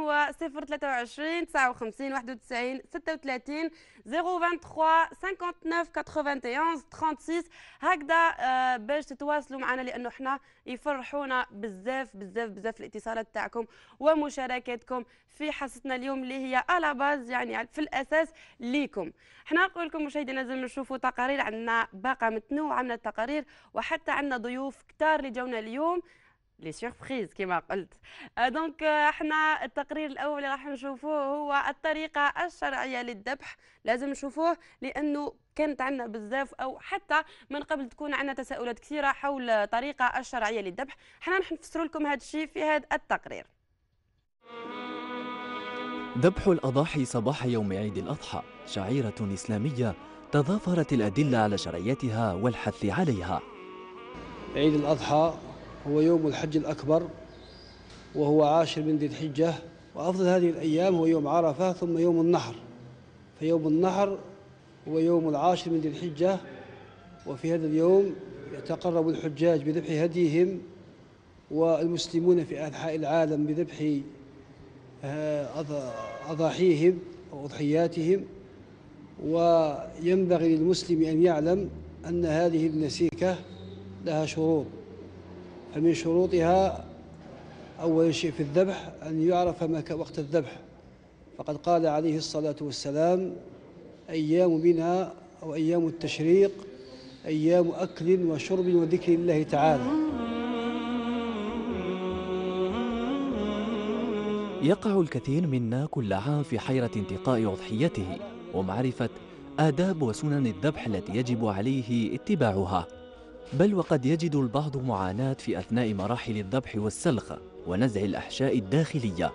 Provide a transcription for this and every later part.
هو 023 59 91 36 023 59 91 36 هكذا آه، باش تتواصلوا معنا لانه احنا يفرحونا بزاف بزاف بزاف الاتصالات تاعكم ومشاركاتكم في حصتنا اليوم اللي هي على باز يعني في الاساس ليكم احنا نقول لكم مشاهدينا لازم نشوفوا تقارير عندنا باقه متنوعه من التقارير وحتى عندنا ضيوف كتار اللي جونا اليوم لي سيربريز كما قلت آه، دونك آه، احنا التقرير الاول اللي راح نشوفوه هو الطريقه الشرعيه للذبح لازم نشوفوه لانه كانت عندنا بزاف او حتى من قبل تكون عندنا تساؤلات كثيره حول الطريقه الشرعيه للذبح احنا راح نفسروا لكم هذا الشيء في هذا التقرير ذبح الأضاحي صباح يوم عيد الأضحى شعيرة إسلامية تظافرت الأدلة على شرعيتها والحث عليها عيد الأضحى هو يوم الحج الأكبر وهو عاشر من ذي الحجة وأفضل هذه الأيام هو يوم عرفة ثم يوم النحر فيوم النحر هو يوم العاشر من ذي الحجة وفي هذا اليوم يتقرب الحجاج بذبح هديهم والمسلمون في أنحاء العالم بذبح آه، أضاحيهم وأضحياتهم أضحياتهم وينبغي للمسلم أن يعلم أن هذه النسيكة لها شروط من شروطها أول شيء في الذبح أن يعرف ما وقت الذبح فقد قال عليه الصلاة والسلام أيام منها أو أيام التشريق أيام أكل وشرب وذكر الله تعالى يقع الكثير منا كل عام في حيرة انتقاء أضحيته ومعرفة آداب وسنن الذبح التي يجب عليه اتباعها بل وقد يجد البعض معاناة في أثناء مراحل الذبح والسلخ ونزع الأحشاء الداخلية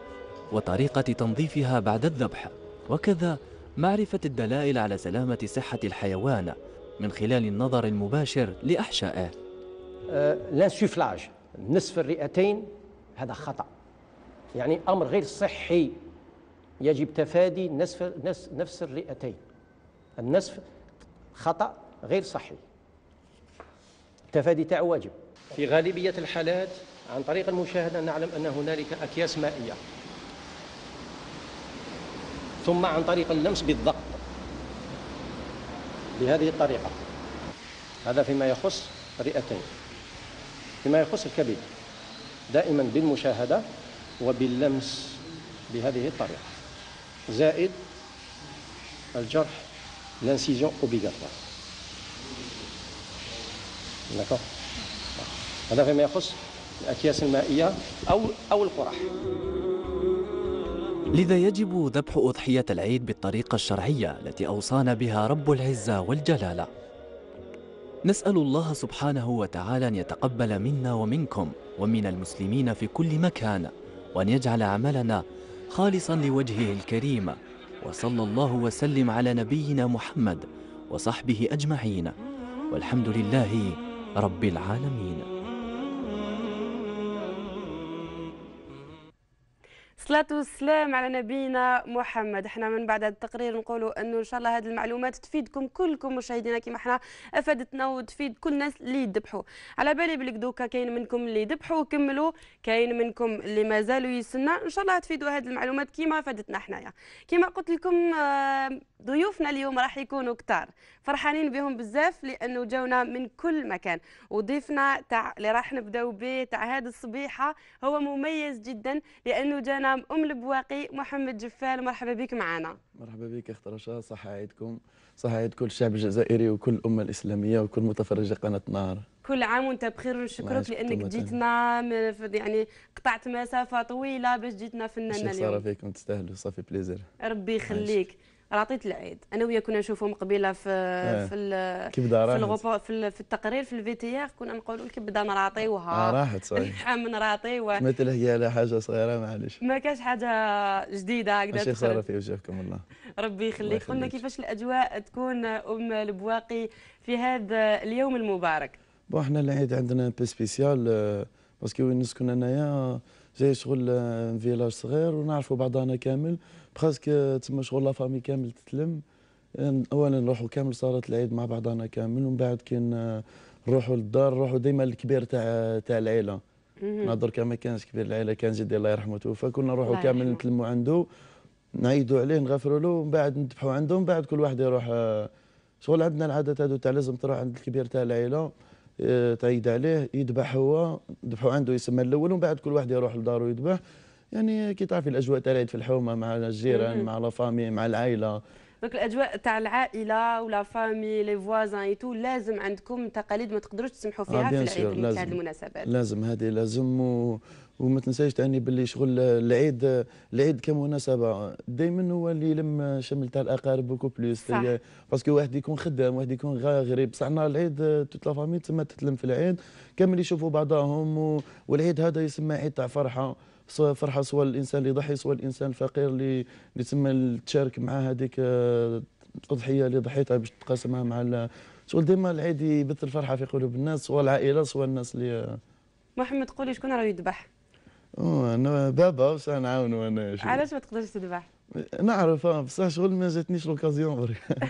وطريقة تنظيفها بعد الذبح وكذا معرفة الدلائل على سلامة صحة الحيوان من خلال النظر المباشر لأحشائه أه، لانسوفلاج نصف الرئتين هذا خطأ يعني أمر غير صحي يجب تفادي نصف نفس الرئتين النصف خطأ غير صحي التفادي تاعه واجب في غالبية الحالات عن طريق المشاهدة نعلم أن هنالك أكياس مائية ثم عن طريق اللمس بالضغط بهذه الطريقة هذا فيما يخص الرئتين فيما يخص الكبد دائما بالمشاهدة وباللمس بهذه الطريقة زائد الجرح لانسيزيون اوبيغاتوار D'accord هذا فيما يخص الأكياس المائية أو أو القرح لذا يجب ذبح أضحية العيد بالطريقة الشرعية التي أوصانا بها رب العزة والجلالة نسأل الله سبحانه وتعالى أن يتقبل منا ومنكم ومن المسلمين في كل مكان وأن يجعل عملنا خالصا لوجهه الكريم وصلى الله وسلم على نبينا محمد وصحبه أجمعين والحمد لله رب العالمين صلاة والسلام على نبينا محمد احنا من بعد هذا التقرير نقولوا انه ان شاء الله هذه المعلومات تفيدكم كلكم مشاهدينا كما احنا افادتنا وتفيد كل الناس اللي يذبحوا على بالي بلك دوكا كاين منكم اللي ذبحوا وكملوا كاين منكم اللي مازالوا يسنى ان شاء الله تفيدوا هذه المعلومات كما فادتنا حنايا كما قلت لكم ضيوفنا اليوم راح يكونوا كتار فرحانين بهم بزاف لانه جاونا من كل مكان وضيفنا تاع اللي راح نبداو به تاع هذه الصبيحه هو مميز جدا لانه جانا برنامج ام البواقي محمد جفال مرحبا بك معنا مرحبا بك اخت رشا صحه عيدكم صحه عيد كل الشعب الجزائري وكل الامه الاسلاميه وكل متفرجي قناه نار كل عام وانت بخير ونشكرك لانك جيتنا يعني قطعت مسافه طويله باش جيتنا فنانه اليوم شكرا فيكم تستاهلوا صافي بليزير ربي يخليك عطيت العيد انا وياه كنا نشوفهم قبيله في آه. في ال في الغوبو في, في التقرير في الفي كنا نقولوا الكبده نراطيوها آه راحت صحيح اللحم نراطيوه مثل هي على حاجه صغيره معليش ما كانش حاجه جديده هكذا شي خير في وجهكم الله ربي يخليك قلنا كيفاش الاجواء تكون ام البواقي في هذا اليوم المبارك بون حنا العيد عندنا بي سبيسيال باسكو وين نسكن انايا جاي شغل فيلاج آه، صغير ونعرفوا بعضنا كامل برسك تسمى شغل لا فامي كامل تتلم اولا نروحوا كامل صلاه العيد مع بعضنا كامل ومن بعد كي نروحوا للدار نروحوا ديما الكبير تاع تاع العيله نهضر كان ما كانش كبير العيله كان جدي الله يرحمه توفى كنا نروحوا كامل نتلموا عنده نعيدوا عليه نغفروا له ومن بعد نذبحوا عنده ومن بعد كل واحد يروح آه، شغل عندنا العادات هذو تاع لازم تروح عند الكبير تاع العيله آه، تعيد عليه يذبح هو يذبحوا عنده يسمى الاول ومن بعد كل واحد يروح لداره يذبح يعني كي تعرفي الاجواء تاع العيد في الحومه مع الجيران مع لافامي مع العائله دونك الاجواء تاع العائله ولا فامي لي فوازان اي تو لازم عندكم تقاليد ما تقدروش تسمحوا آه، فيها آه في العيد لازم. هذه المناسبات لازم هذه لازم و... وما تنساش تاني باللي شغل العيد العيد كمناسبه دائما هو اللي يلم شمل تاع الاقارب بوكو بلوس باسكو واحد يكون خدام واحد يكون غريب بصح نهار العيد توت لا فامي تسمى تتلم في العيد كامل يشوفوا بعضهم و... والعيد هذا يسمى عيد تاع فرحه فرحه سواء الانسان اللي يضحي سواء الانسان الفقير اللي اللي تسمى تشارك معاه هذيك الاضحيه آه، اللي ضحيتها باش تقاسمها مع شغل ديما العيد يبث الفرحه في قلوب الناس سواء العائله سواء الناس اللي آه. محمد قولي شكون راه يذبح؟ انا بابا باش نعاونو انا علاش ما تقدرش تذبح؟ نعرف اه بصح شغل ما جاتنيش لوكازيون برك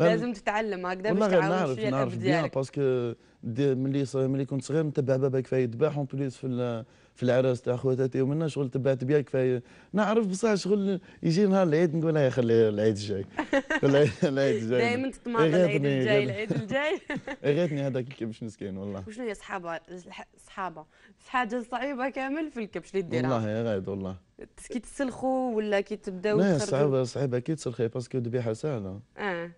لازم تتعلم هكذا باش تعاون شويه نعرف بيان باسكو ملي ملي كنت صغير نتبع بابا كفايه يذبح اون بليس في في العراس تاع خواتاتي ومنها شغل تبعت بيا كفايه نعرف بصح شغل يجي نهار العيد نقول يا خلي العيد الجاي العيد الجاي دائما تطمع العيد الجاي العيد الجاي غيرتني هذاك الكبش مسكين والله وشنو هي صحابه صحابه حاجه صعيبه كامل في الكبش اللي ديرها والله غايد والله كي تسلخوا ولا كي تبداو لا صعيبه صعيبه كي تسلخي باسكو ذبيحه سهله اه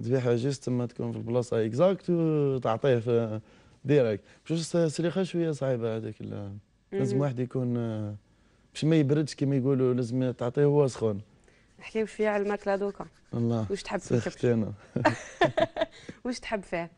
ذبيحه جيست ما تكون في البلاصه اكزاكت وتعطيه في ديريكت باش السليخه شويه صعيبه هذاك لازم واحد يكون باش ما يبردش كما يقولوا لازم تعطيه هو سخون احكي شويه على الماكله دوكا الله وش تحب في الكبش وش تحب فيه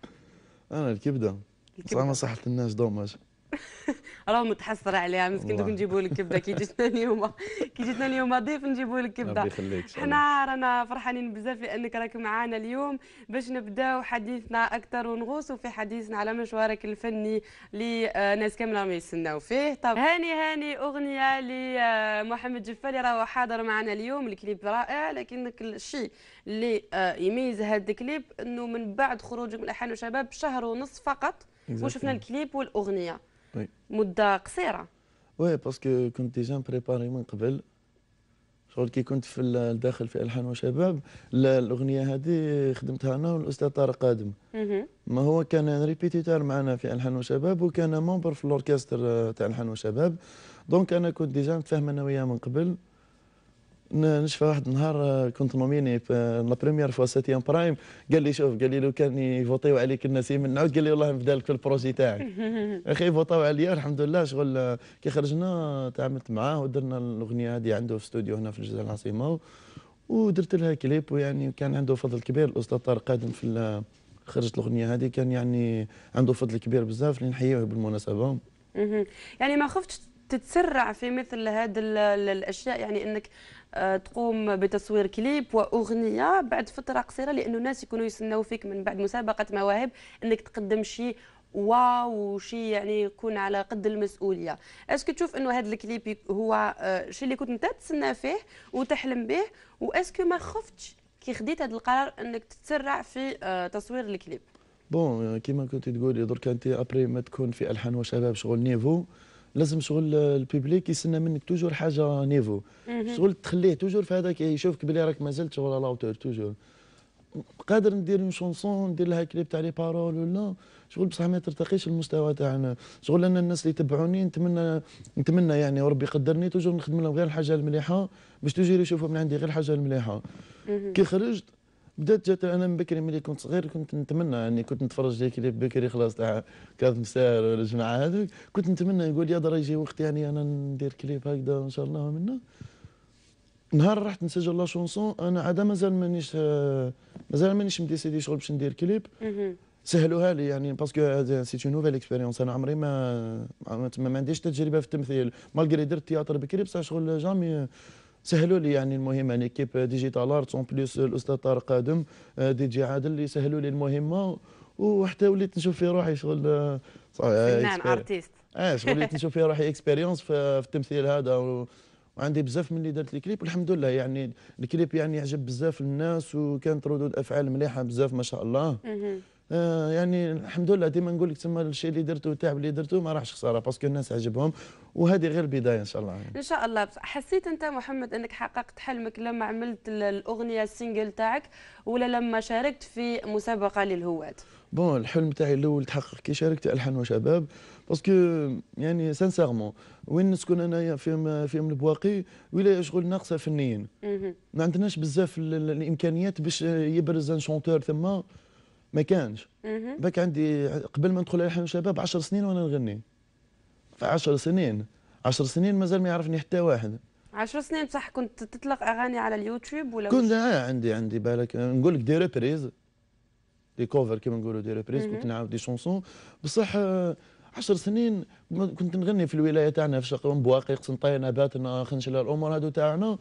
انا الكبده الكبده صح ما صحت الناس دوماج راه متحسره عليها مسكين دوك نجيبوا لك كبده كي جاتنا اليوم كي جاتنا اليوم ضيف نجيبوا لك كبده حنا رانا فرحانين بزاف لانك راك معانا اليوم باش نبداو حديثنا اكثر ونغوصوا في حديثنا على مشوارك الفني اللي آه، ناس كامله راهم يستناو فيه طب هاني هاني اغنيه لمحمد آه، جفالي راهو حاضر معنا اليوم الكليب رائع لكن الشيء اللي آه، يميز هذا الكليب انه من بعد خروجك من الاحلام شباب شهر ونص فقط وشفنا الكليب والاغنيه مده قصيره وي باسكو كنت ديجا بريباري من قبل شغل كي كنت في الداخل في الحان وشباب الاغنيه هذه خدمتها انا والاستاذ طارق قادم ما هو كان ريبيتيتور معنا في الحان وشباب وكان ممبر في الاوركستر آه، تاع الحان وشباب دونك انا كنت ديجا متفاهم انا وياه من قبل نشفى واحد النهار آه، كنت نوميني لا بريميير فوا سيتيام برايم قال لي شوف قال لي لو كان يفوطيو عليك الناس من نعود قال لي والله نبدا في البروجي تاعك اخي فوطاو عليا الحمد لله شغل آه، كي خرجنا تعاملت معاه ودرنا الاغنيه هذه عنده في استوديو هنا في الجزائر العاصمه ودرت لها كليب ويعني كان عنده فضل كبير الاستاذ طارق قادم في خرجت الاغنيه هذه كان يعني عنده فضل كبير بزاف اللي نحييه بالمناسبه يعني ما خفتش تتسرع في مثل هذه الاشياء يعني انك آه، تقوم بتصوير كليب واغنيه بعد فتره قصيره لانه الناس يكونوا يسناو فيك من بعد مسابقه مواهب انك تقدم شيء واو شيء يعني يكون على قد المسؤوليه اسكو تشوف انه هذا الكليب هو الشيء آه، اللي كنت انت تتسنى فيه وتحلم به واسكو ما خفتش كي خديت هذا القرار انك تتسرع في آه، تصوير الكليب بون euh، كيما كنت تقولي درك انت ابري ما تكون في الحان وشباب شغل نيفو لازم شغل البيبليك يستنى منك توجور حاجه نيفو شغل تخليه توجور في هذاك يشوفك بلي راك مازلت شغل على لاوتور توجور قادر ندير اون شونسون ندير لها كليب تاع لي بارول ولا شغل بصح ما ترتقيش المستوى تاعنا شغل انا الناس اللي يتبعوني نتمنى نتمنى يعني وربي يقدرني توجور نخدم لهم غير الحاجه المليحه باش توجور يشوفوا من عندي غير الحاجه المليحه كي خرجت بدات جات انا من بكري ملي كنت صغير كنت نتمنى يعني كنت نتفرج لي كليب بكري خلاص تاع كاظم ساهر ولا الجماعه هذوك كنت نتمنى يقول يا درا يجي وقت يعني انا ندير كليب هكذا ان شاء الله منه نهار رحت نسجل لا شونسون انا عاد مازال مانيش مازال مانيش مديسيدي شغل باش ندير كليب سهلوها لي يعني باسكو سي تي نوفيل اكسبيريونس انا عمري ما ما عنديش تجربه في التمثيل مالغري درت تياتر بكري بصح شغل جامي سهلوا لي يعني المهمه يعني كيب ديجيتال ارتس اون بليس الاستاذ طارق ادم آه، دي جي عادل اللي سهلوا لي المهمه وحتى وليت نشوف في روحي شغل آه، آه، فنان ارتيست اه شغل وليت نشوف في روحي اكسبيريونس في التمثيل هذا وعندي بزاف من اللي درت الكليب والحمد لله يعني الكليب يعني عجب بزاف الناس وكانت ردود افعال مليحه بزاف ما شاء الله آه، يعني الحمد لله ديما نقول لك تسمى الشيء اللي درته والتعب اللي درته ما راحش خساره باسكو الناس عجبهم وهذه غير بدايه ان شاء الله يعني. ان شاء الله بس حسيت انت محمد انك حققت حلمك لما عملت الاغنيه السنجل تاعك ولا لما شاركت في مسابقه للهواة بون الحلم تاعي الاول تحقق كي شاركت الحان وشباب باسكو يعني سانسيرمون وين نسكن انايا فيهم فيهم البواقي ولا شغل ناقصه فنيين ما عندناش بزاف الامكانيات باش يبرز ان شونتور ثما ما كانش بك عندي قبل ما ندخل الحان شباب 10 سنين وانا نغني في 10 سنين 10 سنين مازال ما يعرفني حتى واحد 10 سنين بصح كنت تطلق اغاني على اليوتيوب ولا كنت آه عندي عندي بالك نقول لك دي ريبريز دي كوفر كما نقولوا دي ريبريز كنت نعاود دي شونسون بصح 10 آه، سنين كنت نغني في الولايه تاعنا في شقون بواقي قسنطينه باتنا خنشله الامور هذو تاعنا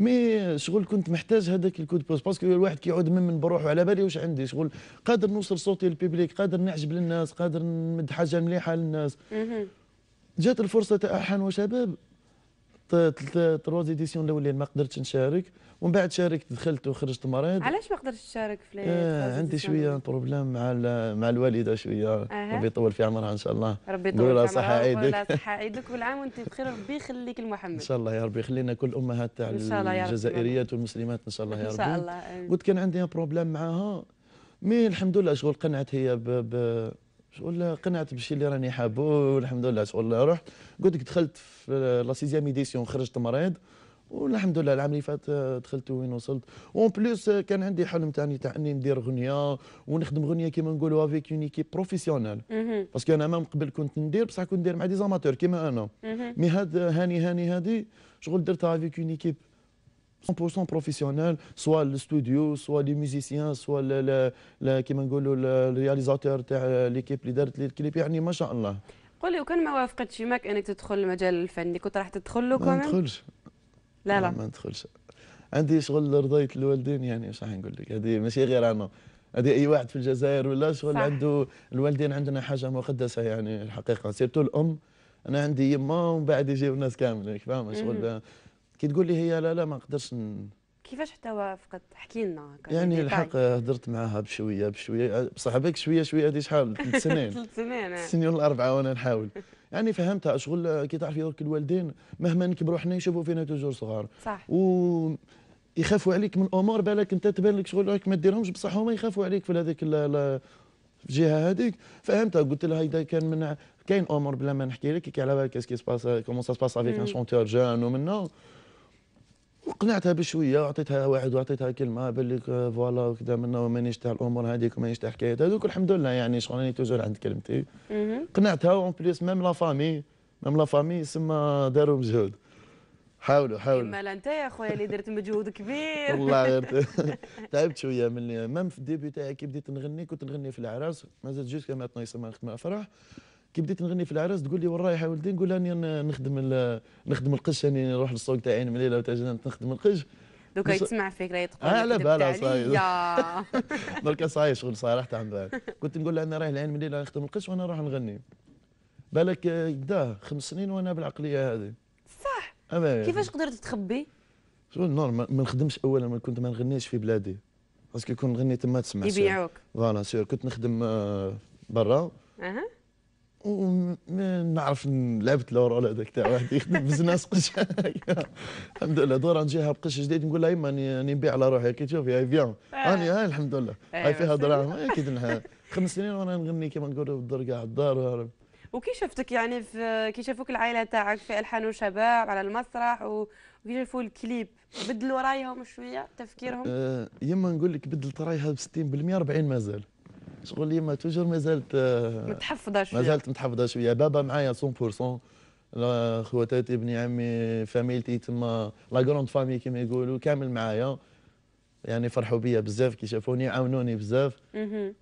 مي شغل كنت محتاج هذاك الكود بوست باسكو الواحد كيعود من بروحه على بالي واش عندي شغل قادر نوصل صوتي للبيبليك قادر نعجب للناس قادر نمد حاجه مليحه للناس جات الفرصه تاع احان وشباب تلوز ايديسيون الاولين ما قدرتش نشارك ومن بعد شاركت دخلت وخرجت مريض علاش ما قدرتش تشارك في آه عندي شويه بروبليم مع مع الوالده شويه أه. ربي يطول في عمرها ان شاء الله ربي يطول في عمرها صحه عيدك صحه عيدك والعام وانت بخير ربي يخليك لمحمد ان شاء الله يا ربي يخلينا كل امهات تاع الجزائريات والمسلمات ان شاء الله يا ربي ان شاء الله قلت كان عندي بروبليم معاها مي الحمد لله شغل قنعت هي ب, ب... شغل قنعت بالشيء اللي راني حابه والحمد لله شغل رحت قلت لك دخلت في لا سيزيام ايديسيون خرجت مريض والحمد لله العام اللي فات آه، دخلت وين وصلت اون بليس آه، كان عندي حلم تاعي تاع اني ندير غنيه ونخدم غنيه كيما نقولوا افيك اون ايكيب بروفيسيونيل باسكو انا مام قبل كنت ندير بصح كنت ندير مع دي زاماتور كيما انا مي هاد آه، هاني هاني هادي شغل درتها افيك اون ايكيب 100% بروفيسيونيل سوا الاستوديو سوا لي ميزيسيان سوا كيما نقولوا الرياليزاتور تاع ليكيب اللي دارت لي الكليب يعني ما شاء الله قولي وكان ما وافقتش ماك انك تدخل المجال الفني كنت راح تدخل له ما ندخلش لا لا ما ندخلش عندي شغل رضيت الوالدين يعني صح نقول لك هذه ماشي غير انا هذه اي واحد في الجزائر ولا شغل صح. عنده الوالدين عندنا حاجه مقدسه يعني الحقيقه سيرتو الام انا عندي يما ومن بعد يجيو الناس كامله فاهم شغل كي تقول لي هي لا لا ما نقدرش كيفاش حتى وافقت احكي لنا يعني الحق هدرت معاها بشويه بشويه بصح بك شويه شويه هذه شحال ثلاث سنين ثلاث سنين آه. ثلاث سنين ولا اربعه وانا نحاول يعني فهمتها شغل كي تعرفي درك الوالدين مهما نكبروا حنا يشوفوا فينا توجور صغار صح و يخافوا عليك من امور بالك انت تبان لك شغل راك ما ديرهمش بصح هما يخافوا عليك في هذيك الجهه هذيك فهمتها قلت لها اذا كان من كاين امور بلا ما نحكي لك كي على بالك اسكي سباس كومون سا سباس افيك ان شونتور جون ومن وقنعتها بشويه وعطيتها واحد وعطيتها كلمه باللي آه، فوالا وكذا منا ومانيش تاع الامور هذيك ومانيش تاع الحكايات هذوك الحمد لله يعني شغل راني توجور عند كلمتي قنعتها اون بليس ميم لا فامي ميم لا فامي سما داروا مجهود حاولوا حاولوا اما انت يا خويا اللي درت مجهود كبير والله غير تعبت شويه من ميم في الديبي تاعي كي بديت نغني كنت نغني في العراس مازال جوست ماتنو يسمى نخدم الافراح كي بديت نغني في العرس تقول لي وين رايح يا ولدي نقول اني نخدم نخدم القش اني يعني نروح للسوق تاع عين مليله وتاع نخدم القش دوكا يتسمع فيك راه تقول على بالها صاير دوكا صاير شغل صراحه عن بالك كنت نقول لها انا رايح لعين مليله نخدم القش وانا نروح نغني بالك قداه خمس سنين وانا بالعقليه هذه صح كيفاش قدرت تخبي؟ شغل نورمال ما نخدمش اولا ما كنت ما نغنيش في بلادي باسكو كون نغني تما تسمع يبيعوك فوالا سير كنت نخدم آه، برا اها وما نعرف لعبت لور ولا هذاك تاع واحد يخدم بزنس قش الحمد لله دور نجيها بقش جديد نقول لها يما راني نبيع على روحي كي تشوفي هاي بيان راني آه. هاي آه، الحمد لله آه، هاي فيها دراهم إيه، اكيد خمس سنين وانا نغني كما نقولوا بالدرقه على الدار وكي شفتك يعني في كي شافوك العائله تاعك في الحان وشباب على المسرح وكي شافوا الكليب بدلوا رايهم شويه تفكيرهم؟ يما نقول لك بدلت رايها ب 60% 40 مازال شغل يما توجور مازالت آه، متحفظه شويه مازالت متحفظه شويه بابا معايا 100% خواتات ابني عمي فاميلتي تما لا كروند فامي كيما يقولوا كامل معايا يعني فرحوا بيا بزاف كي شافوني عاونوني بزاف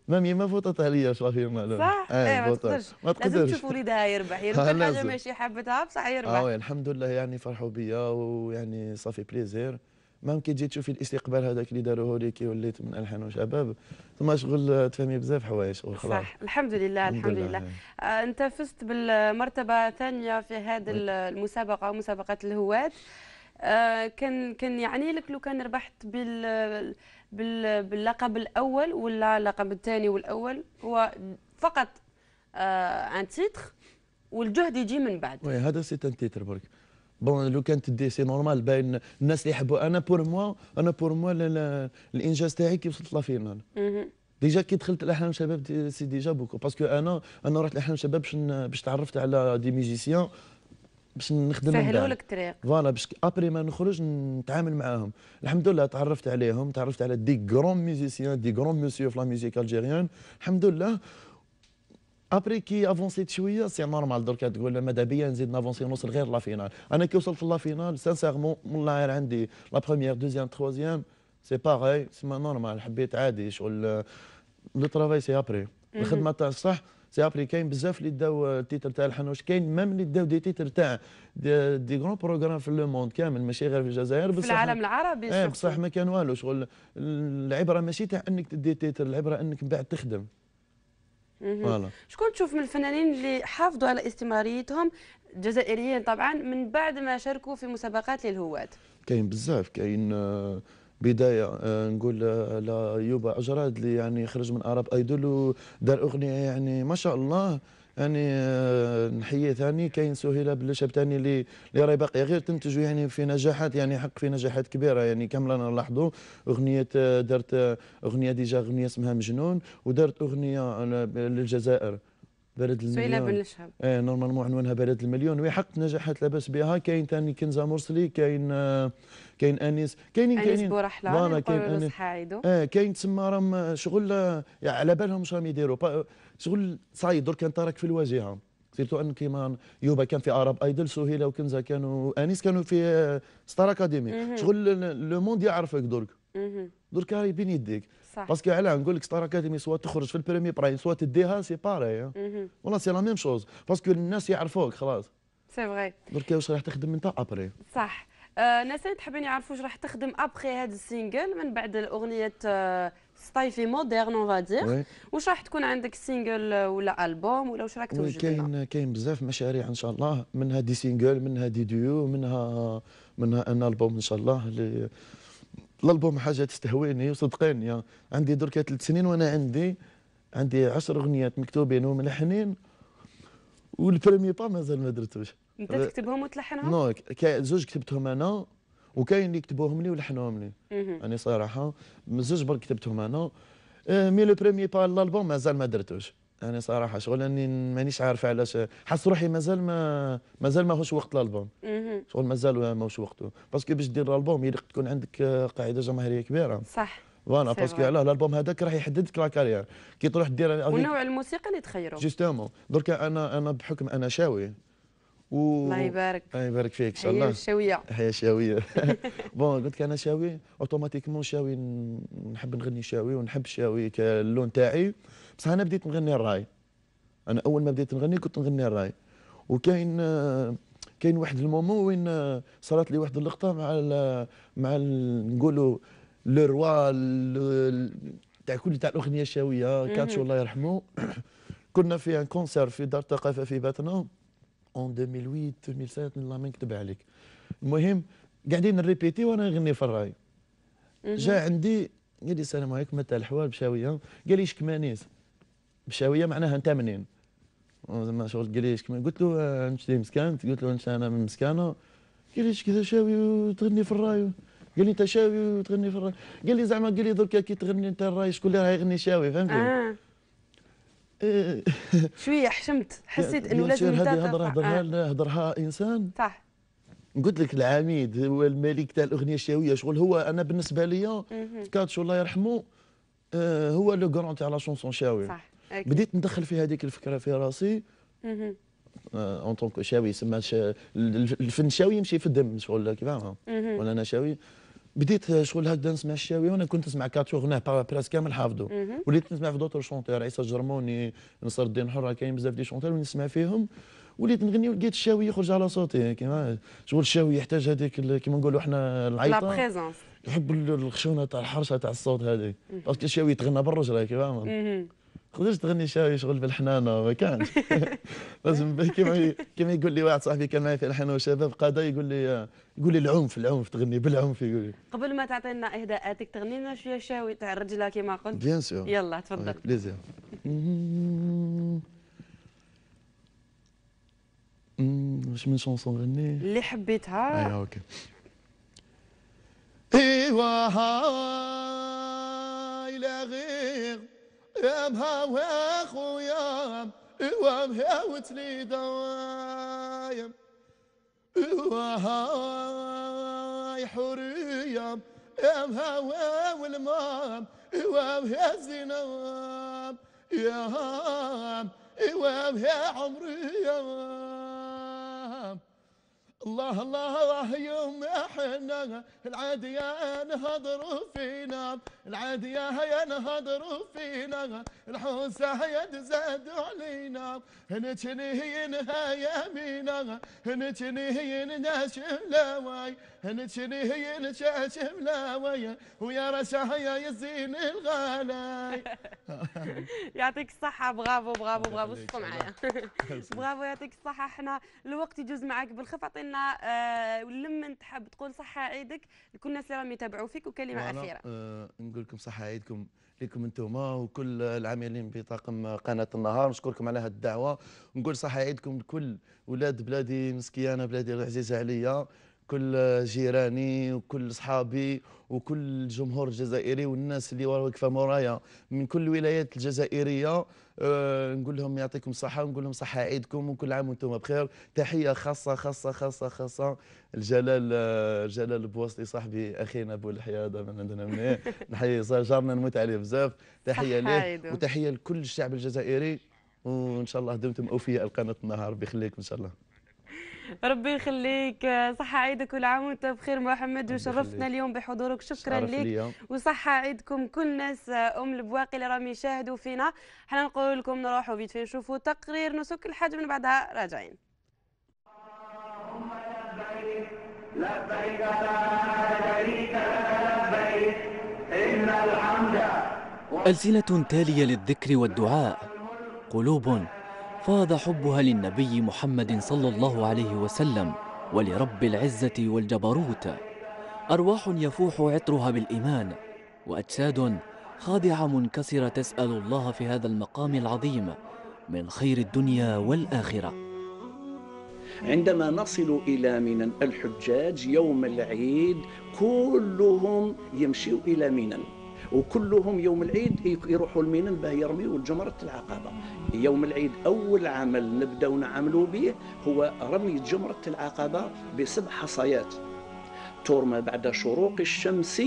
مام يما فوطت عليا شافي ما صح آه، ايه ما تقدرش ما تقدرش لازم تشوف وليدها يربح يربح آه، حاجه ماشي حبتها بصح يربح اه الحمد لله يعني فرحوا بيا ويعني صافي بليزير مام كي تجي تشوفي الاستقبال هذاك اللي داروه لي كي وليت من الحان وشباب ثم شغل تفهمي بزاف حوايج وخلاص صح الحمد لله الحمد, الحمد لله, لله. آه انت فزت بالمرتبه الثانيه في هذه المسابقه مسابقه الهواة آه كان كان يعني لك لو كان ربحت بال باللقب الاول ولا اللقب الثاني والاول هو فقط آه ان تيتر والجهد يجي من بعد وي هذا سي ان تيتر برك بون لو كانت تدي سي نورمال باين الناس اللي يحبوا انا بور موا انا بور موا الانجاز تاعي كي وصلت لافينال ديجا كي دخلت الاحلام شباب دي سي ديجا بوكو باسكو انا انا رحت الاحلام شباب باش باش تعرفت على دي ميزيسيان باش نخدم معاهم سهلوا لك الطريق فوالا باش ابري ما نخرج نتعامل معاهم الحمد لله تعرفت عليهم تعرفت على دي كرون ميوزيسيان دي كرون ميوسيو في لا ميوزيك الجيريان الحمد لله ابري كي افونسيت شويه سي نورمال دركا تقول ماذا بيا نزيد نافونسي نوصل غير لا فينال انا كي وصلت لا فينال سانسيغمون من لاير عندي لا بروميير دوزيام تخوازيام سي باغي سما نورمال حبيت عادي شغل لو ترافاي سي ابري الخدمه تاع الصح سي ابري كاين بزاف اللي داو التيتر تاع الحنوش كاين ميم اللي داو دي تيتر تاع دي, دي غرون بروغرام في لو موند كامل ماشي غير في الجزائر بصح في العالم العربي ايه بصح ما كان والو شغل العبره ماشي تاع انك تدي تيتر العبره انك من بعد تخدم شكون تشوف من الفنانين اللي حافظوا على استمراريتهم جزائريين طبعا من بعد ما شاركوا في مسابقات للهواة كاين بزاف كاين آه، بدايه آه، نقول آه، ليوبا يوبا اجراد اللي يعني خرج من اراب ايدول ودار اغنيه يعني ما شاء الله يعني آه، نحيه ثاني كاين سهيله بالشاب ثاني اللي اللي راهي باقيه غير تنتج يعني في نجاحات يعني حق في نجاحات كبيره يعني كامله نلاحظوا اغنيه آه، درت آه، اغنيه ديجا اغنيه اسمها مجنون ودرت اغنيه للجزائر بلد المليون سهيله بن الشهب ايه نورمالمون عنوانها بلد المليون وهي حق نجحت لاباس بها كاين ثاني كنزه مرسلي كاين كاين انيس كاينين كاينين انيس بورحله كاين انيس حايدو إيه، كاين تسمى راهم شغل يعني على بالهم شنو راهم يديروا شغل صايد درك انت راك في الواجهه سيرتو ان كيما يوبا كان في عرب ايدل سهيله وكنزه كانوا انيس كانوا في ستار اكاديمي شغل لو موند يعرفك درك درك راهي بين يديك صح باسكو علاه نقول لك ستار اكاديمي سوا تخرج في البريمي براي سوا تديها سي باري والله سي لا ميم شوز باسكو الناس يعرفوك خلاص سي فغي درك واش راح تخدم انت ابري صح الناس اللي تحبين يعرفوا واش راح تخدم ابخي هذا السينجل من بعد الاغنيه ستاي ستايفي موديرن اون فادير واش راح تكون عندك سينجل آه، ولا البوم ولا واش راك توجد كاين كاين بزاف مشاريع ان شاء الله منها دي سينجل منها دي ديو منها منها ان البوم ان شاء الله اللي الالبوم حاجه تستهويني وصدقيني يعني عندي درك ثلاث سنين وانا عندي عندي 10 اغنيات مكتوبين وملحنين والبريمي با مازال ما درتوش انت تكتبهم وتلحنهم؟ نو زوج كتبتهم انا وكاين اللي كتبوهم لي ولحنوهم لي يعني صراحه زوج برك كتبتهم انا آه، مي لو بريمي با الالبوم مازال ما درتوش انا صراحه شغل اني مانيش عارف علاش حس روحي مازال ما مازال ماهوش وقت الالبوم شغل مازال ماهوش وقته باسكو باش دير الالبوم يلق تكون عندك قاعده جماهيريه كبيره صح فوالا باسكو علاه الالبوم هذاك راح يحدد لك لاكارير كي تروح دير ونوع الموسيقى اللي تخيره جوستومون دركا انا انا بحكم انا شاوي و... الله يبارك الله يبارك فيك ان شاء الله شاويه هي شاويه بون قلت لك انا شاوي اوتوماتيكمون شاوي نحب نغني شاوي ونحب شاوي كاللون تاعي بصح انا بديت نغني الراي انا اول ما بديت نغني كنت نغني الراي وكاين كاين واحد المومون وين صارت لي واحد اللقطه مع الـ مع نقولوا لو روا تاع كل تاع الاغنيه الشاويه كاتشو الله يرحمه كنا في ان كونسير في دار الثقافه في باتنا اون 2008 2007 الله ما نكتب عليك المهم قاعدين نريبيتي وانا نغني في الراي جاء عندي قال لي السلام عليكم تاع الحوار بشاويه قال لي شكمانيس بشاويه معناها انت منين زعما شغل قليش كما قلت له انت آه، مسكان قلت له انت انا من مسكانه قليش كذا شاوي وتغني في الراي قال لي انت شاوي وتغني في الراي قال لي زعما قال لي دركا كي تغني انت الراي شكون اللي راه يغني شاوي فهمتني آه. آه. شويه حشمت حسيت انه لازم هذه هضره هضرها آه. هضرها انسان صح قلت لك العميد هو الملك تاع الاغنيه الشاويه شغل هو انا بالنسبه لي كاتشو الله يرحمه هو لو كرون تاع لا شونسون شاوي صح أكيد. بديت ندخل في هذيك الفكره في راسي اها اون طونك شاوي يسمى الفن شاوي يمشي في الدم شغل كيفاه ولا انا شاوي بديت آه، شغل هكذا نسمع الشاوي وانا كنت نسمع كاتور هنا براس كامل حافظه وليت نسمع في دوتر شونتور عيسى الجرموني نصر الدين حره كاين بزاف دي شونتور ونسمع فيهم وليت نغني ولقيت الشاوي يخرج على صوتي كيما شغل الشاوي يحتاج هذيك كيما نقولوا احنا العيطه لا يحب الخشونه تاع الحرشه تاع الصوت هذه باسكو الشاوي يتغنى بالرجله كيما تقدرش تغني شاوي شغل بالحنانة ما كانش لازم كيما كيما يقول لي واحد صاحبي كان معي في الحنانه وشباب قاده يقول لي يقول لي العنف العنف تغني بالعنف يقول لي قبل ما تعطينا اهداءاتك تغني لنا شويه شاوي تاع الرجله كيما قلت بيان سور يلا تفضل بليزير hmm, واش من شونسون غني اللي حبيتها ايوا اوكي ايوا هاي لا غير يابها واخويا وابها وتليدا وهاي حرية يا مهوى والمام وابها الزنا يا هام وابها عمري الله الله يوم احنا العادية نهضر فينا هيا نهضر فينا الحوسه تزاد علينا هي نهاية مينا هنتنهين ناشم لاواي هنتنهين شاشم لاواي ويا رشا يا يزين الغلاي يعطيك الصحة برافو برافو برافو شفتوا معايا برافو يعطيك الصحة احنا الوقت يجوز معاك بالخف عطينا لنا آه، تحب تقول صحه عيدك لكل الناس اللي راهم يتابعوا فيك وكلمه اخيره آه نقول لكم صحه عيدكم لكم أنتم وكل العاملين بطاقم قناه النهار نشكركم على هذه الدعوه نقول صحه عيدكم لكل ولاد بلادي مسكيانه بلادي العزيزه عليا كل جيراني وكل صحابي وكل الجمهور الجزائري والناس اللي واقفه مورايا من كل الولايات الجزائريه آه، نقول لهم يعطيكم الصحه ونقول لهم صحه عيدكم وكل عام وانتم بخير تحيه خاصه خاصه خاصه خاصه الجلال آه، جلال بوصلي صاحبي اخينا ابو الحياضه من عندنا من نحيي جارنا نموت عليه بزاف تحيه ليه وتحيه لكل الشعب الجزائري وان شاء الله دمتم اوفياء القناه النهار بيخليك ان شاء الله ربي يخليك صحة عيدك كل عام وانت بخير محمد وشرفتنا اليوم بحضورك شكرا لك وصحة عيدكم كل ناس آه، ام البواقي اللي راهم يشاهدوا فينا حنا نقول لكم نروحوا فيت فين نشوفوا تقرير نسك الحاج من بعدها راجعين لبيك لا لبيك إن الحمد ألسنة تالية للذكر والدعاء قلوب فاض حبها للنبي محمد صلى الله عليه وسلم ولرب العزة والجبروت أرواح يفوح عطرها بالإيمان وأجساد خاضعة منكسرة تسأل الله في هذا المقام العظيم من خير الدنيا والآخرة عندما نصل إلى منى الحجاج يوم العيد كلهم يمشوا إلى منى وكلهم يوم العيد يروحوا المينن باه يرميوا جمرة العقبة يوم العيد أول عمل نبداو نعملوا به هو رمي جمرة العقبة بسبع حصيات ترمى بعد شروق الشمس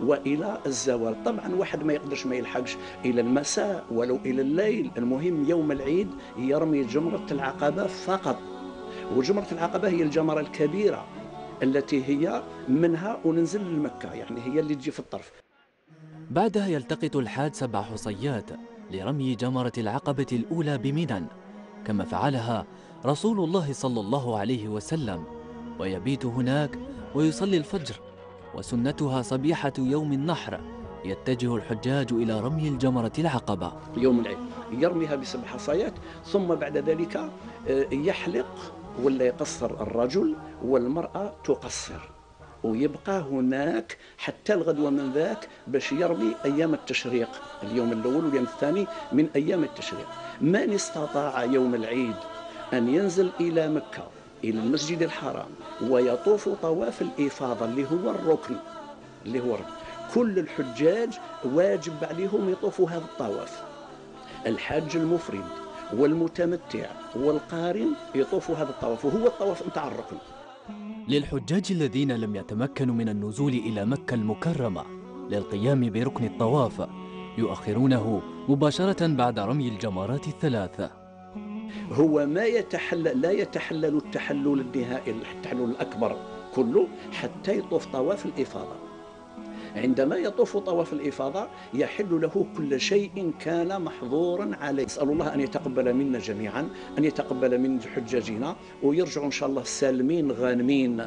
والى الزوال طبعا واحد ما يقدرش ما يلحقش الى المساء ولو الى الليل المهم يوم العيد يرمي جمره العقبه فقط وجمره العقبه هي الجمره الكبيره التي هي منها وننزل لمكه يعني هي اللي تجي في الطرف بعدها يلتقط الحاد سبع حصيات لرمي جمرة العقبة الأولى بمنن كما فعلها رسول الله صلى الله عليه وسلم ويبيت هناك ويصلي الفجر وسنتها صبيحة يوم النحر يتجه الحجاج إلى رمي الجمرة العقبة يوم العيد يرميها بسبع حصيات ثم بعد ذلك آه، يحلق ولا يقصر الرجل والمرأة تقصر ويبقى هناك حتى الغدوة من ذاك باش يرمي أيام التشريق اليوم الأول واليوم الثاني من أيام التشريق من استطاع يوم العيد أن ينزل إلى مكة إلى المسجد الحرام ويطوف طواف الإفاضة اللي هو الركن اللي هو الركن كل الحجاج واجب عليهم يطوفوا هذا الطواف الحاج المفرد والمتمتع والقارن يطوفوا هذا الطواف وهو الطواف نتاع الركن للحجاج الذين لم يتمكنوا من النزول إلى مكة المكرمة للقيام بركن الطواف يؤخرونه مباشرة بعد رمي الجمرات الثلاثة هو ما يتحلل لا يتحلل التحلل النهائي التحلل الأكبر كله حتى يطوف طواف الإفاضة عندما يطوف طواف الإفاضة يحل له كل شيء كان محظورا عليه نسأل الله أن يتقبل منا جميعا أن يتقبل من حجاجنا ويرجع إن شاء الله سالمين غانمين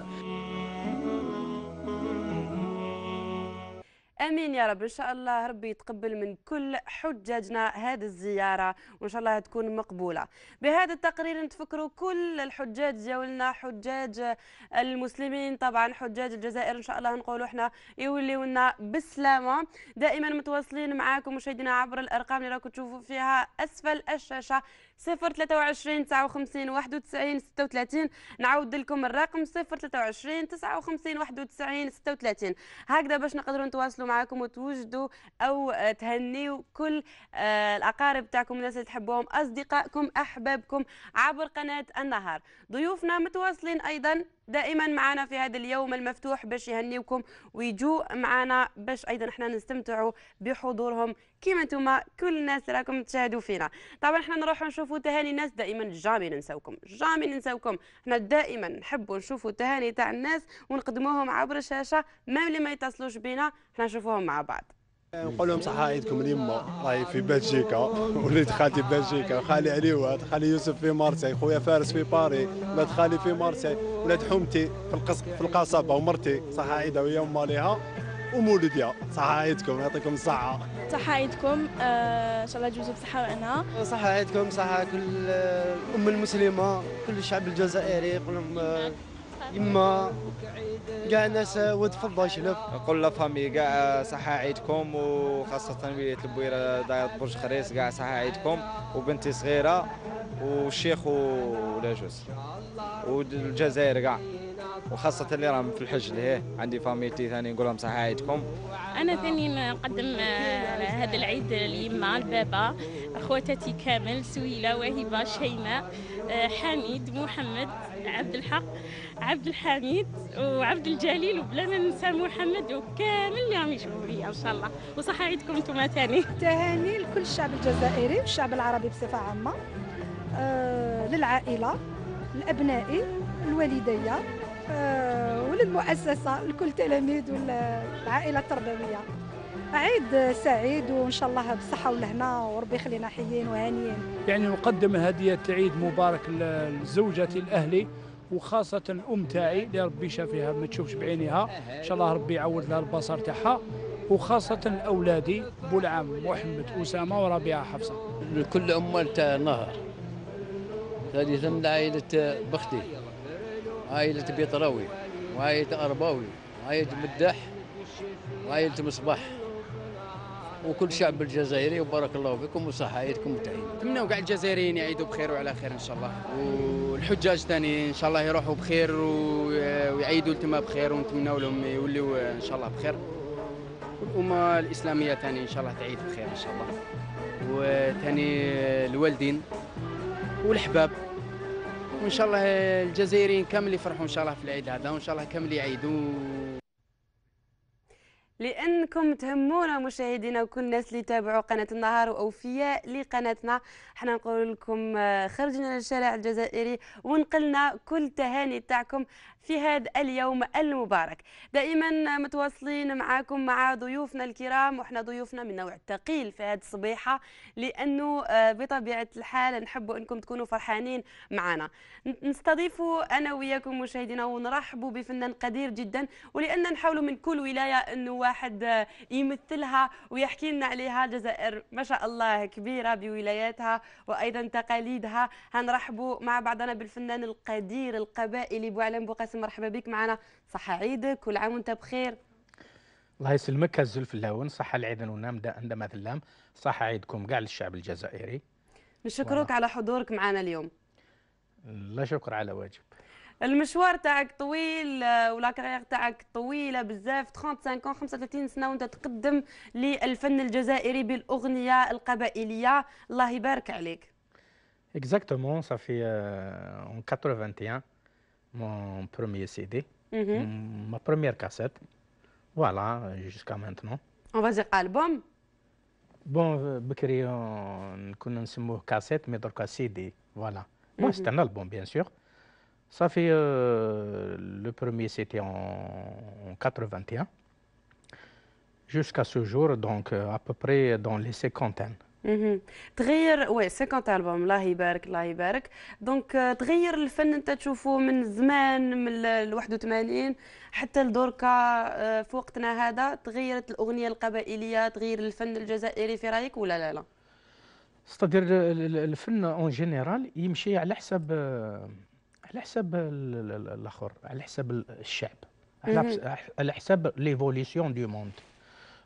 امين يا رب ان شاء الله ربي يتقبل من كل حجاجنا هذه الزياره وان شاء الله تكون مقبوله بهذا التقرير نتفكروا كل الحجاج ديالنا حجاج المسلمين طبعا حجاج الجزائر ان شاء الله نقولوا احنا يوليو لنا بالسلامه دائما متواصلين معاكم مشاهدينا عبر الارقام اللي راكم تشوفوا فيها اسفل الشاشه صفر ثلاثة وعشرين تسعة وخمسين واحد وتسعين ستة وثلاثين نعود لكم الرقم صفر ثلاثة وعشرين تسعة وخمسين واحد وتسعين ستة وثلاثين هكذا باش نقدروا نتواصلوا معاكم وتوجدوا أو تهنيوا كل آه، الأقارب تاعكم الناس اللي تحبوهم أصدقائكم أحبابكم عبر قناة النهار ضيوفنا متواصلين أيضا دائما معنا في هذا اليوم المفتوح باش يهنيوكم ويجوا معنا باش ايضا احنا نستمتعوا بحضورهم كيما نتوما كل الناس راكم تشاهدوا فينا طبعا احنا نروحوا نشوفوا تهاني الناس دائما جامي ننساوكم جامي ننساوكم احنا دائما نحبوا نشوفوا التهاني تاع الناس ونقدموهم عبر الشاشه ما اللي ما يتصلوش بينا احنا نشوفوهم مع بعض نقول لهم صحة عيدكم اليما راهي في بلجيكا وليد خالتي بلجيكا خالي عليوات خالي يوسف في مارسي خويا فارس في باري ولاد خالي في مارسي ولاد حومتي في القص في القصبه ومرتي صحة عيدها ويا امها ليها ومولديا صحة عيدكم يعطيكم الصحه صحة عيدكم آه، ان شاء الله تجوزوا بصحه وعنا صحة عيدكم صحة كل الام آه، المسلمه كل الشعب الجزائري لهم آه، يما كاع الناس ود فضه شلف نقول لفامي كاع صحه عيدكم وخاصه ولايه البويره دايره برج خريص كاع صحه عيدكم وبنتي صغيره والشيخ ولاجوس والجزائر كاع وخاصة اللي راهم في الحج اللي عندي فاميلتي ثاني نقول لهم صحة عيدكم أنا ثاني نقدم آه، هذا العيد ليما البابا خواتاتي كامل سهيلة وهبة شيماء آه، حميد محمد عبد الحق عبد الحميد وعبد الجليل وبلا ما ننسى محمد وكامل اللي راهم يشوفوا بيا ان شاء الله وصحه عيدكم انتم ثاني تهاني لكل الشعب الجزائري والشعب العربي بصفه عامه آه للعائله لابنائي الوالديه آه وللمؤسسه لكل تلاميذ والعائله التربويه عيد سعيد وان شاء الله بالصحه والهنا وربي يخلينا حيين وهانيين. يعني نقدم هديه عيد مبارك لزوجتي الاهلي وخاصة الأم تاعي اللي ربي شافيها ما تشوفش بعينيها إن شاء الله ربي يعوض لها البصر تاعها وخاصة أولادي بولعام محمد أسامة وربيعة حفصة لكل أم تاع نهر ثالثا لعائلة بختي عائلة بيطراوي وعائلة أرباوي وعائلة مداح وعائلة مصباح وكل شعب الجزائري وبارك الله فيكم وصحة عيدكم متعين نتمنوا كاع الجزائريين يعيدوا بخير وعلى خير ان شاء الله والحجاج ثاني ان شاء الله يروحوا بخير ويعيدوا تما بخير ونتمنى لهم يوليوا ان شاء الله بخير والامه الاسلاميه ثاني ان شاء الله تعيد بخير ان شاء الله وثاني الوالدين والاحباب وان شاء الله الجزائريين كامل يفرحوا ان شاء الله في العيد هذا وان شاء الله كامل يعيدوا لانكم تهمونا مشاهدينا وكل الناس اللي تابعوا قناه النهار واوفياء لقناتنا حنا نقول لكم آه، خرجنا للشارع الجزائري ونقلنا كل تهاني تاعكم في هذا اليوم المبارك دائما متواصلين معاكم مع ضيوفنا الكرام وحنا ضيوفنا من نوع ثقيل في هذه الصبيحة لأنه آه، بطبيعة الحال نحبوا أنكم تكونوا فرحانين معنا نستضيف أنا وياكم مشاهدينا ونرحبوا بفنان قدير جدا ولأن نحاولوا من كل ولاية أنه واحد آه، يمثلها ويحكي لنا عليها الجزائر ما شاء الله كبيرة بولاياتها وأيضا تقاليدها هنرحبوا مع بعضنا بالفنان القدير القبائلي بوعلم بوقاسم مرحبا بك معنا صحة عيدك كل عام وانت بخير الله يسلمك الزلف اللون صحة العيد دا عندما ذلام صحة عيدكم كاع للشعب الجزائري نشكرك على حضورك معنا اليوم لا شكر على واجب المشوار تاعك طويل ولا كارير تاعك طويله بزاف 35 كون 35 سنه وانت تقدم للفن الجزائري بالاغنيه القبائليه الله يبارك عليك اكزاكتومون صافي اون 81 mon premier CD, mhm. ma première cassette. Voilà, jusqu'à maintenant. On va dire album Bon, Bekri, on connaît ce mot cassette, mais donc CD, voilà. Mhm. c'est un album, bien sûr. Ça fait... Euh, le premier, c'était en, 81. Jusqu'à ce jour, donc, euh, à peu près dans les cinquantaines. تغير وي 50 البوم الله يبارك الله يبارك دونك تغير الفن انت تشوفه من زمان من ال 81 حتى لدركا في وقتنا هذا تغيرت الاغنيه القبائليه تغير الفن الجزائري في رايك ولا لا لا ستادير الفن اون جينيرال يمشي على حسب على حسب الاخر على حسب الشعب على حسب ليفوليسيون دو موند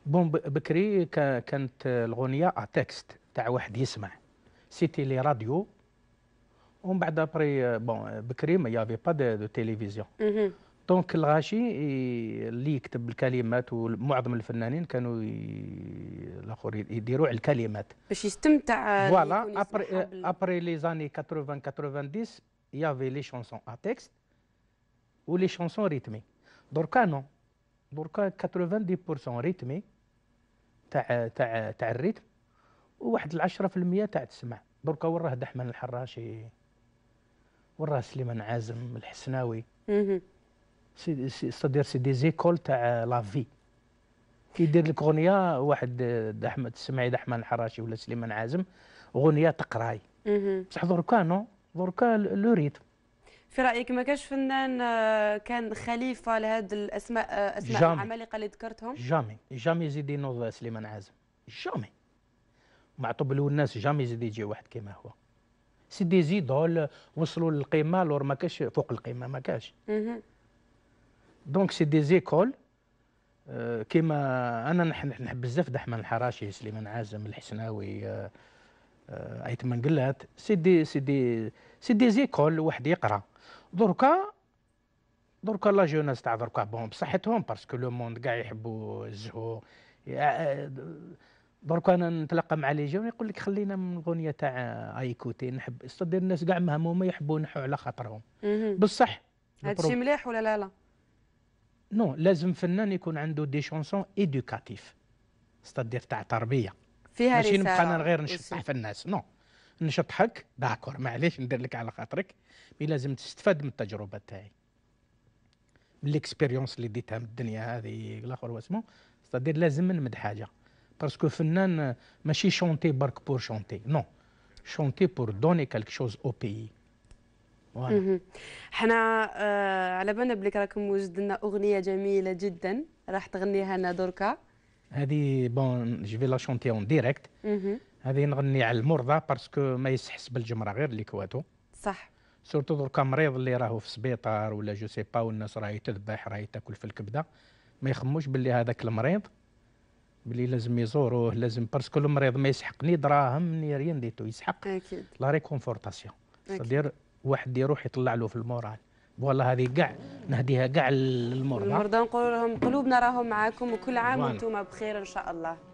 بون بكري كانت الغنية تكست تاع واحد يسمع سيتي لي راديو ومن بعد ابري بون euh, euh, بكري ما يافي با دو تيليفزيون دونك الغاشي اللي يكتب الكلمات ومعظم الفنانين كانوا الاخرين يديروا على الكلمات باش يستمتع فوالا ابري ابري لي زاني 80 90 يافي لي شونسون ا تكست ولي شونسون ريتمي دركا نو دركا 90% ريتمي تاع تاع تاع الريتم وواحد 10% تاع تسمع دركا وين راه دحمن الحراشي وين راه سليمان عازم الحسناوي سي سي سي دي زيكول تاع لافي كيدير لك اغنيه واحد احمد السمعي دحمان الحراشي ولا سليمان عازم اغنيه تقراي بصح دركا نو دركا لو ريتم في رايك ما كانش فنان آه، كان خليفه لهذه الاسماء آه، اسماء جامي. العمالقه اللي ذكرتهم جامي جامي يزيد ينوض سليمان عازم جامي مع طبل الناس جامي يزيد يجي واحد كيما هو سيدي زيد هول وصلوا للقيمه لور ما كاش فوق القيمه ما كاش دونك سي دي زيكول آه، كيما انا نحب بزاف دحمان الحراشي سليمان عازم الحسناوي ايتمن قلات سي دي سيدي زيكول واحد يقرا دركا دركا لا جوناس تاع دركا بون بصحتهم باسكو لو موند كاع يحبوا الزهو آه، آه، دركا انا نتلاقى مع لي جون يقول لك خلينا من الاغنيه تاع ايكوتي نحب استدير الناس كاع مهمومه يحبوا نحو على خاطرهم بصح هذا الشيء مليح ولا لا لا نو لازم فنان يكون عنده دي شونسون ايدوكاتيف استدير تاع تربيه فيها ماشي نبقى انا غير نشطح في الناس نو نشطحك داكور معليش ندير لك على خاطرك مي لازم تستفاد من التجربه تاعي من ليكسبيريونس اللي ديتها من الدنيا هذه الاخر واسمو ستادير لازم نمد حاجه باسكو فنان ماشي شونتي برك بور شونتي نو شونتي بور دوني كالك شوز او بيي حنا آه، على بالنا بلي راكم وجد لنا اغنيه جميله جدا راح تغنيها لنا دركا هذه بون جو في لا شونتي اون ديريكت هذه نغني على المرضى باسكو ما يسحس بالجمره غير اللي كواتو صح سورتو دركا مريض اللي راهو في السبيطار ولا جو سي با والناس راهي تذبح راهي تاكل في الكبده ما يخموش باللي هذاك المريض باللي لازم يزوروه لازم باسكو المريض ما يسحقني دراهم ني ريان ديتو يسحق اكيد لا ريكونفورتاسيون صدير واحد يروح يطلع له في المورال والله هذه كاع نهديها كاع للمرضى المرضى نقول لهم قلوبنا راهم معاكم وكل عام وانتم بخير ان شاء الله